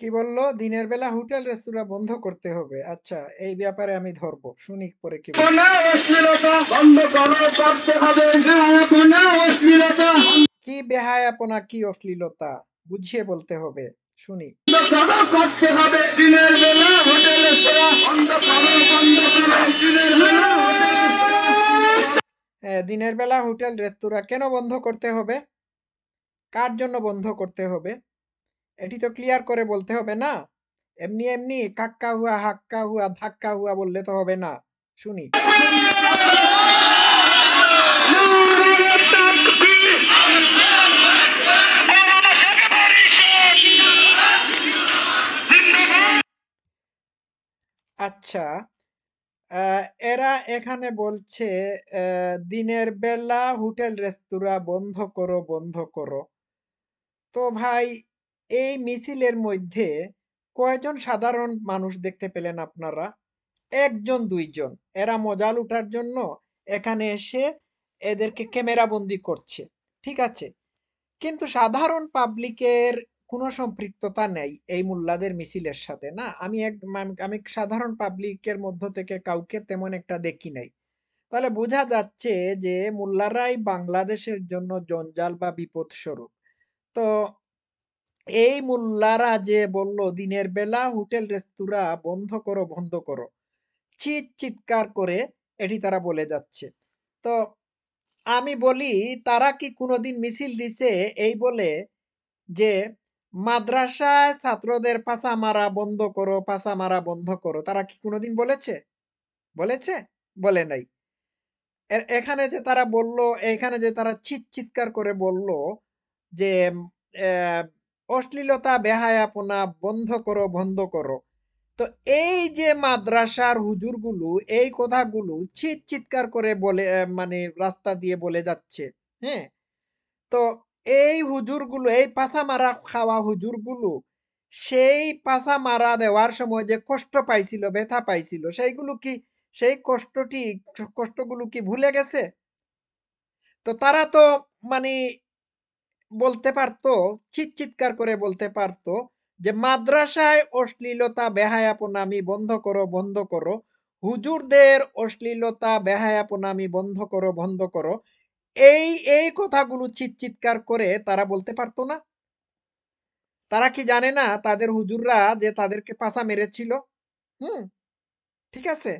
কি বলল দিনের বেলা হোটেল রেস্তোরাঁ বন্ধ করতে হবে আচ্ছা এই ব্যাপারে আমি ধরব শুনি পরে কি কি বেহায় করতে কি অশ্লীলতা বুঝিয়ে বলতে হবে শুনি দিনের বেলা হোটেল রেস্তোরাঁ কেন বন্ধ করতে হবে কার জন্য বন্ধ করতে হবে এটি তো ক্লিয়ার করে বলতে হবে না এমনি এমনি কাক্কা হুয়া হাক্কা হুয়া ধাক্কা হুয়া বললে তো হবে না শুনি আচ্ছা এরা এখানে বলছে দিনের বেলা হোটেল রেস্তোরাঁ বন্ধ করো বন্ধ করো তো ভাই এই মিছিলের মধ্যে কয়জন সাধারণ মানুষ দেখতে পেলেন আপনারা একজন দুইজন এরা মজা লুটার জন্য এখানে এসে এদেরকে ক্যামেরাবন্দি করছে ঠিক আছে কিন্তু সাধারণ পাবলিকের কোনো সম্পৃক্ততা নেই এই মোল্লাদের মিছিলের সাথে না আমি এক আমি সাধারণ পাবলিকের মধ্য থেকে কাউকে তেমন একটা দেখি নাই তাহলে বোঝা যাচ্ছে যে মোল্লারাই বাংলাদেশের জন্য জঞ্জাল বা বিপদ স্বরূপ তো এই মোল্লারা যে বলল দিনের বেলা হোটেল রেস্তোরাঁ বন্ধ করো বন্ধ করো চিৎ চিৎকার করে এটি তারা বলে যাচ্ছে তো আমি বলি তারা কি কোনোদিন মিছিল দিছে এই বলে যে মাদ্রাসায় ছাত্রদের পাশা মারা বন্ধ করো পাশা মারা বন্ধ করো তারা কি কোনোদিন বলেছে বলেছে বলে নাই এখানে যে তারা বলল এখানে যে তারা চিৎ চিৎকার করে বলল যে অশ্লীলতা বেহায় আপনা বন্ধ করো বন্ধ করো তো এই যে মাদ্রাসার হুজুরগুলো এই কথাগুলো চিৎ চিৎকার করে বলে মানে রাস্তা দিয়ে বলে যাচ্ছে হ্যাঁ তো এই হুজুরগুলো এই পাশা মারা খাওয়া হুজুরগুলো সেই পাশা মারা দেওয়ার সময় যে কষ্ট পাইছিল ব্যথা পাইছিল সেইগুলো কি সেই কষ্টটি কষ্টগুলো কি ভুলে গেছে তো তারা তো মানে বলতে পারত চিৎ চিৎকার করে বলতে পারত যে মাদ্রাসায় অশ্লীলতা আমি বন্ধ করো বন্ধ করো হুজুরদের অশ্লীলতা আমি বন্ধ করো বন্ধ করো এই এই কথাগুলো চিৎ চিৎকার করে তারা বলতে পারতো না তারা কি জানে না তাদের হুজুররা যে তাদেরকে পাশা মেরেছিল হুম ঠিক আছে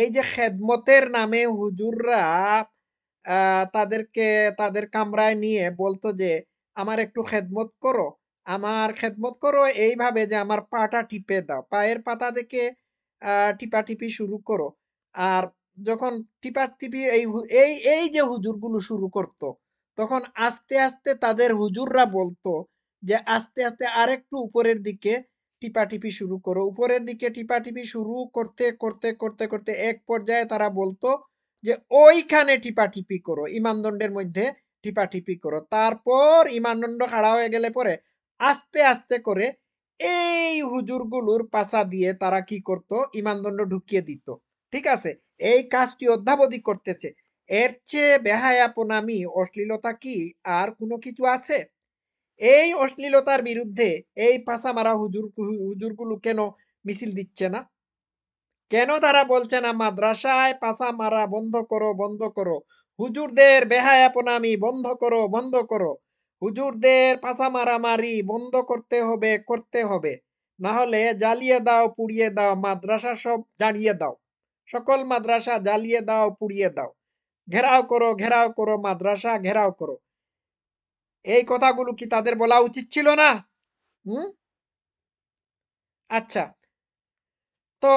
এই যে খেদমতের নামে হুজুররা তাদেরকে তাদের কামরায় নিয়ে বলতো যে আমার একটু খেদমত করো আমার খেদমত করো এইভাবে যে আমার পাটা টিপে দাও পায়ের পাতা থেকে টিপাটিপি শুরু করো আর যখন টিপাটিপি এই এই এই যে হুজুরগুলো শুরু করত। তখন আস্তে আস্তে তাদের হুজুররা বলতো যে আস্তে আস্তে আরেকটু উপরের দিকে টিপাটিপি শুরু করো উপরের দিকে টিপাটিপি শুরু করতে করতে করতে করতে এক পর্যায়ে তারা বলতো যে ওইখানে টিপাটিপি করো ইমানদণ্ডের মধ্যে টিপাটিপি করো তারপর ইমানদণ্ড খাড়া হয়ে গেলে পরে আস্তে আস্তে করে এই হুজুরগুলোর পাশা দিয়ে তারা কি করত ইমানদণ্ড ঢুকিয়ে দিত ঠিক আছে এই কাজটি অধ্যাবধি করতেছে এর চেয়ে বেহায়াপনামি অশ্লীলতা কি আর কোনো কিছু আছে এই অশ্লীলতার বিরুদ্ধে এই পাশা মারা হুজুর হুজুরগুলো কেন মিছিল দিচ্ছে না কেন তারা বলছে না মাদ্রাসায় পাশা মারা বন্ধ করো বন্ধ করো হুজুরদের আমি বন্ধ করো বন্ধ করো হুজুরদের পাশা মারামারি বন্ধ করতে হবে করতে হবে না হলে জ্বালিয়ে দাও পুড়িয়ে দাও মাদ্রাসা সব জ্বালিয়ে দাও সকল মাদ্রাসা জ্বালিয়ে দাও পুড়িয়ে দাও ঘেরাও করো ঘেরাও করো মাদ্রাসা ঘেরাও করো এই কথাগুলো কি তাদের বলা উচিত ছিল না হুম আচ্ছা তো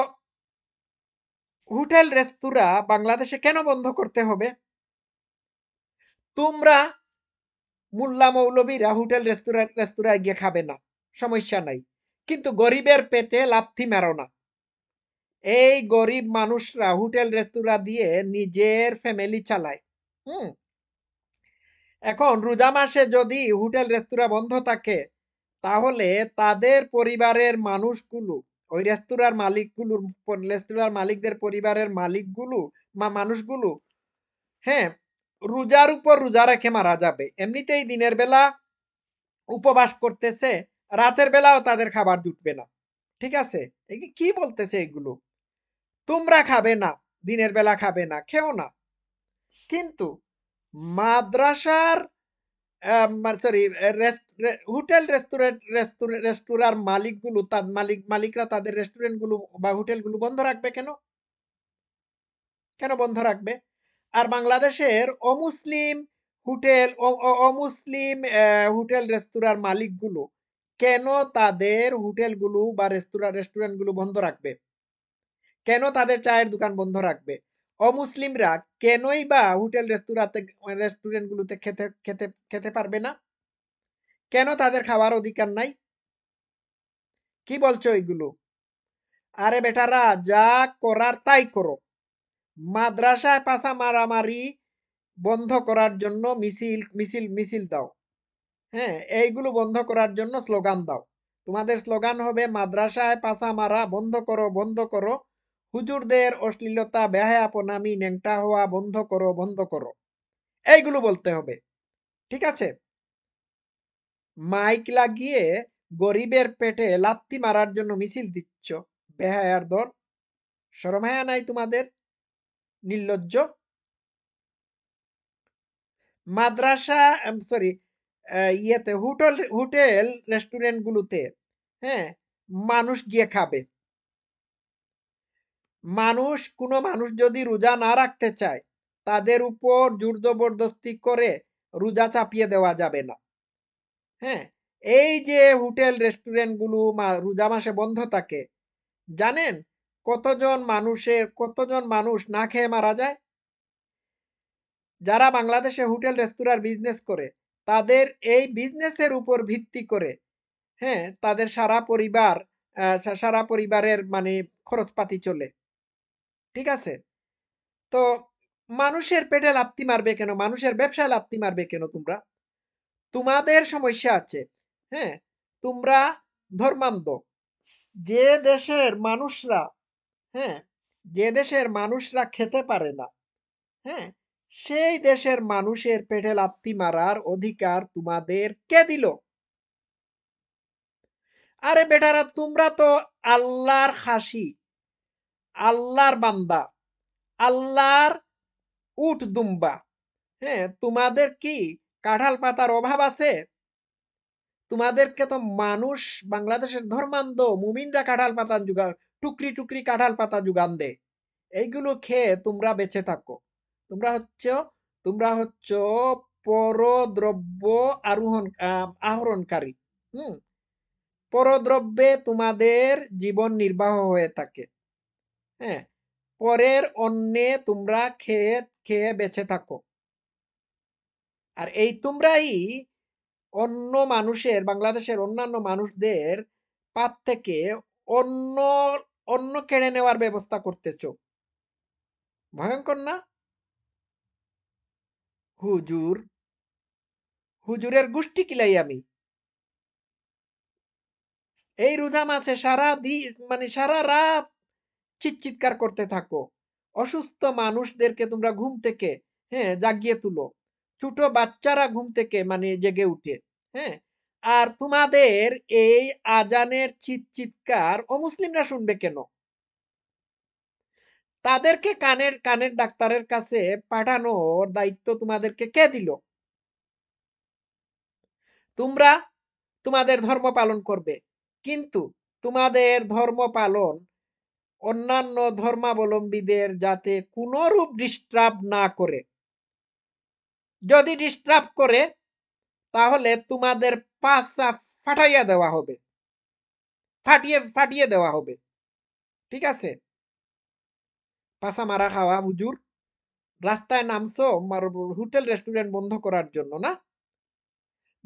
হোটেল রেস্তোরাঁ বাংলাদেশে কেন বন্ধ করতে হবে তোমরা মোল্লা মৌলবীরা হোটেল রেস্তোরাঁ রেস্তোরাঁ গিয়ে খাবে না সমস্যা নাই কিন্তু গরিবের পেটে লাথি মেরো না এই গরিব মানুষরা হোটেল রেস্তোরাঁ দিয়ে নিজের ফ্যামিলি চালায় হুম এখন রোজা মাসে যদি হোটেল রেস্তোরাঁ বন্ধ থাকে তাহলে তাদের পরিবারের মানুষগুলো ওই রেস্তোরাঁর মালিকগুলোর রেস্তোরাঁর মালিকদের পরিবারের মালিকগুলো বা মানুষগুলো হ্যাঁ রোজার উপর রোজা রেখে মারা যাবে এমনিতেই দিনের বেলা উপবাস করতেছে রাতের বেলাও তাদের খাবার জুটবে না ঠিক আছে কি বলতেছে এগুলো তোমরা খাবে না দিনের বেলা খাবে না খেও না কিন্তু মাদ্রাসার সরি হোটেল রেস্টুরেন্ট রেস্টুরার মালিকগুলো তার মালিক মালিকরা তাদের রেস্টুরেন্টগুলো বা হোটেলগুলো বন্ধ রাখবে কেন কেন বন্ধ রাখবে আর বাংলাদেশের অমুসলিম হোটেল অমুসলিম হোটেল রেস্তোরাঁর মালিকগুলো কেন তাদের হোটেলগুলো বা রেস্তোরাঁ রেস্টুরেন্টগুলো বন্ধ রাখবে কেন তাদের চায়ের দোকান বন্ধ রাখবে অমুসলিমরা কেনই বা হোটেল রেস্তোরাঁতে রেস্টুরেন্টগুলোতে খেতে খেতে খেতে পারবে না কেন তাদের খাওয়ার অধিকার নাই কি বলছো এইগুলো আরে বেটারা যা করার তাই করো মাদ্রাসায় পাশা মারামারি বন্ধ করার জন্য মিছিল মিছিল মিছিল দাও হ্যাঁ এইগুলো বন্ধ করার জন্য স্লোগান দাও তোমাদের স্লোগান হবে মাদ্রাসায় পাশা মারা বন্ধ করো বন্ধ করো হুজুরদের অশ্লীলতা ব্যাহাপনামি ন্যাংটা হওয়া বন্ধ করো বন্ধ করো এইগুলো বলতে হবে ঠিক আছে মাইক লাগিয়ে গরিবের পেটে লাত্তি মারার জন্য মিছিল দিচ্ছ বেহায়ার দল শরমায়া নাই তোমাদের নির্লজ্জ মাদ্রাসা সরি ইয়েতে হোটেল হোটেল রেস্টুরেন্টগুলোতে হ্যাঁ মানুষ গিয়ে খাবে মানুষ কোনো মানুষ যদি রোজা না রাখতে চায় তাদের উপর জোর জবরদস্তি করে রোজা চাপিয়ে দেওয়া যাবে না হ্যাঁ এই যে হোটেল রেস্টুরেন্টগুলো রোজা মাসে বন্ধ থাকে জানেন কতজন মানুষের কতজন মানুষ না খেয়ে মারা যায় যারা বাংলাদেশে হোটেল রেস্তোরাঁর বিজনেস করে তাদের এই বিজনেসের উপর ভিত্তি করে হ্যাঁ তাদের সারা পরিবার সারা পরিবারের মানে খরচপাতি চলে ঠিক আছে তো মানুষের পেটে লাপ্তি মারবে কেন মানুষের ব্যবসায় লাপ্তি মারবে কেন তোমরা তোমাদের সমস্যা আছে হ্যাঁ তোমরা ধর্মান্ধ যে দেশের মানুষরা হ্যাঁ যে দেশের মানুষরা খেতে পারে না হ্যাঁ সেই দেশের মানুষের পেটে লাপ্তি মারার অধিকার তোমাদের কে দিল আরে বেটারা তোমরা তো আল্লাহর হাসি আল্লাহর বান্দা আল্লাহর উঠ দুম্বা হ্যাঁ তোমাদের কি কাঁঠাল পাতার অভাব আছে তোমাদেরকে তো মানুষ বাংলাদেশের ধর্মান্ধ মুমিনরা কাঁঠাল পাতা যোগান টুকরি টুকরি কাঁঠাল পাতা যোগান দে এইগুলো খেয়ে তোমরা বেঁচে থাকো তোমরা হচ্ছ তোমরা হচ্ছ পরদ্রব্য আরোহণ আহরণকারী হুম পরদ্রব্যে তোমাদের জীবন নির্বাহ হয়ে থাকে হ্যাঁ পরের অন্যে তোমরা খেয়ে খেয়ে বেঁচে থাকো আর এই তোমরাই অন্য মানুষের বাংলাদেশের অন্যান্য মানুষদের পাত থেকে অন্য অন্য কেড়ে নেওয়ার ব্যবস্থা করতেছ ভয়ঙ্কর না হুজুর হুজুরের গোষ্ঠী কিলাই আমি এই রুধা আছে সারা দিন মানে সারা রাত চিৎচিৎকার করতে থাকো অসুস্থ মানুষদেরকে তোমরা ঘুম থেকে হ্যাঁ জাগিয়ে তুলো ছোট বাচ্চারা ঘুম থেকে মানে জেগে উঠে হ্যাঁ আর তোমাদের এই আজানের চিৎচিৎকার ও মুসলিমরা শুনবে কেন তাদেরকে কানের কানের ডাক্তারের কাছে পাঠানোর দায়িত্ব তোমাদেরকে কে দিল তোমরা তোমাদের ধর্ম পালন করবে কিন্তু তোমাদের ধর্ম পালন অন্যান্য ধর্মাবলম্বীদের যাতে কোনোরূপ ডিস্টার্ব না করে যদি ডিস্টার্ব করে তাহলে তোমাদের পাশা ফাটাইয়া দেওয়া হবে ফাটিয়ে ফাটিয়ে দেওয়া হবে ঠিক আছে পাশা মারা খাওয়া হুজুর রাস্তায় নামছো হোটেল রেস্টুরেন্ট বন্ধ করার জন্য না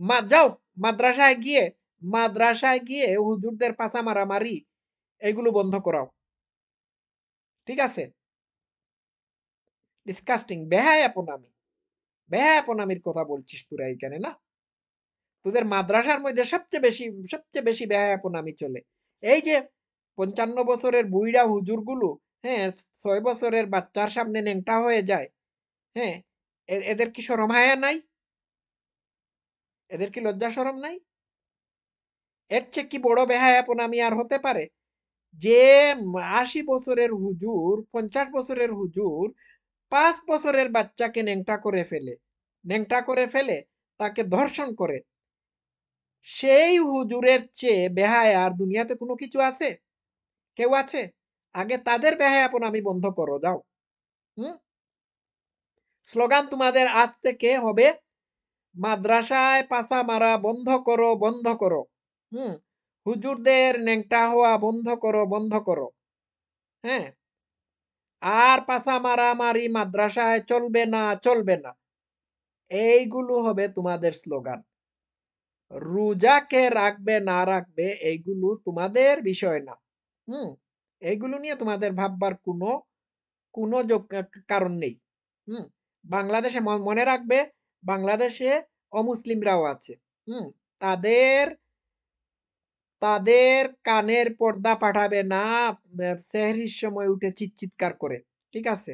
মা যাও মাদ্রাসায় গিয়ে মাদ্রাসায় গিয়ে হুজুরদের পাশা মারামারি এগুলো বন্ধ করাও ঠিক আছে ডিসকাস্টিং বেহায়াপনামি বেহায়াপনামির কথা বলছিস তোরা এখানে না তোদের মাদ্রাসার মধ্যে সবচেয়ে বেশি সবচেয়ে বেশি বেহায়াপনামি চলে এই যে পঞ্চান্ন বছরের বুইরা হুজুরগুলো হ্যাঁ ছয় বছরের বাচ্চার সামনে ন্যাংটা হয়ে যায় হ্যাঁ এদের কি সরম হায়া নাই এদের কি লজ্জা সরম নাই এর চেয়ে কি বড় বেহায়াপনামি আর হতে পারে যে আশি বছরের হুজুর পঞ্চাশ বছরের হুজুর পাঁচ বছরের বাচ্চাকে ন্যাংটা করে ফেলে ন্যাংটা করে ফেলে তাকে ধর্ষণ করে সেই হুজুরের চেয়ে বেহায় আর দুনিয়াতে কোনো কিছু আছে কেউ আছে আগে তাদের বেহায় আপন আমি বন্ধ করো যাও হুম স্লোগান তোমাদের আজ থেকে হবে মাদ্রাসায় পাশা মারা বন্ধ করো বন্ধ করো হুম হুজুরদের ন্যাংটা হওয়া বন্ধ করো বন্ধ করো হ্যাঁ আর পাশা মারামারি মাদ্রাসায় চলবে না চলবে না এইগুলো হবে তোমাদের স্লোগান রোজাকে রাখবে না রাখবে এইগুলো তোমাদের বিষয় না হুম এইগুলো নিয়ে তোমাদের ভাববার কোনো কোনো কারণ নেই হুম বাংলাদেশে মনে রাখবে বাংলাদেশে অমুসলিমরাও আছে হুম তাদের তাদের কানের পর্দা পাঠাবে না সেহরির সময় উঠে চিৎকার করে ঠিক আছে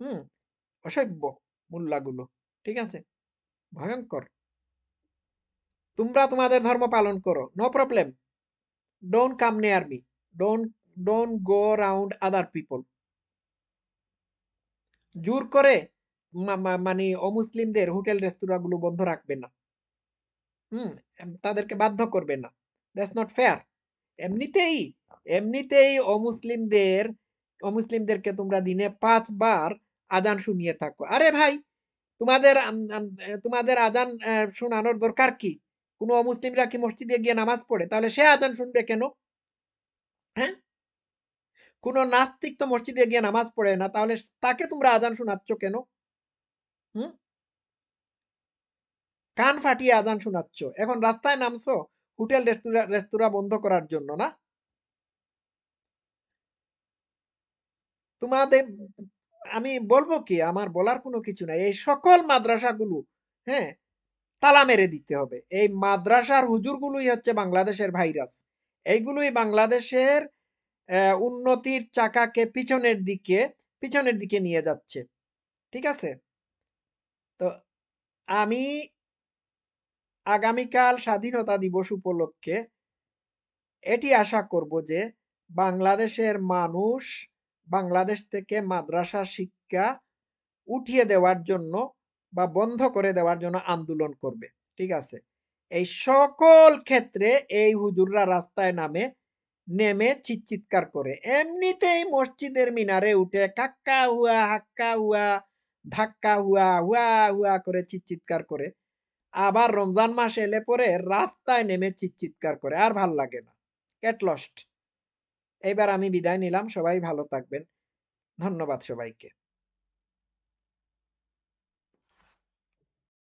হুম অসভ্য মোল্লাগুলো ঠিক আছে ভয়ঙ্কর তোমরা তোমাদের ধর্ম পালন করো no problem don't come near me don't don't go round other people জোর করে মানে অমুসলিমদের হোটেল রেস্তোরাঁগুলো বন্ধ রাখবে না হুম তাদেরকে বাধ্য করবে না দ্যাটস নট ফেয়ার এমনিতেই এমনিতেই অমুসলিমদের অমুসলিমদেরকে তোমরা দিনে পাঁচবার আজান শুনিয়ে থাকো আরে ভাই তোমাদের তোমাদের আজান শোনানোর দরকার কি কোনো অমুসলিমরা কি মসজিদে গিয়ে নামাজ পড়ে তাহলে সে আজান শুনবে কেন হ্যাঁ কোন নাস্তিক তো মসজিদে গিয়ে নামাজ পড়ে না তাহলে তাকে তোমরা আজান শোনাচ্ছ কেন হুম কান ফাটিয়ে আজান শোনাচ্ছ এখন রাস্তায় নামছো হোটেল রেস্তোরাঁ রেস্তোরাঁ বন্ধ করার জন্য না তোমাদের আমি বলবো কি আমার বলার কোনো কিছু নাই এই সকল মাদ্রাসাগুলো হ্যাঁ তালা মেরে দিতে হবে এই মাদ্রাসার হুজুরগুলোই হচ্ছে বাংলাদেশের ভাইরাস এইগুলোই বাংলাদেশের উন্নতির চাকাকে পিছনের দিকে পিছনের দিকে নিয়ে যাচ্ছে ঠিক আছে তো আমি আগামীকাল স্বাধীনতা দিবস উপলক্ষে এটি আশা করব যে বাংলাদেশের মানুষ বাংলাদেশ থেকে মাদ্রাসা শিক্ষা উঠিয়ে দেওয়ার জন্য বা বন্ধ করে দেওয়ার জন্য আন্দোলন করবে ঠিক আছে এই সকল ক্ষেত্রে এই হুজুররা রাস্তায় নামে নেমে চিৎচিৎকার করে এমনিতেই মসজিদের মিনারে উঠে কাক্কা হুয়া হাক্কা হুয়া ধাক্কা হুয়া হুয়া হুয়া করে চিৎচিৎকার করে আবার রমজান মাস এলে পরে রাস্তায় নেমে চিৎচিৎকার করে আর ভাল লাগে না গেট লস্ট এবার আমি বিদায় নিলাম সবাই ভালো থাকবেন ধন্যবাদ সবাইকে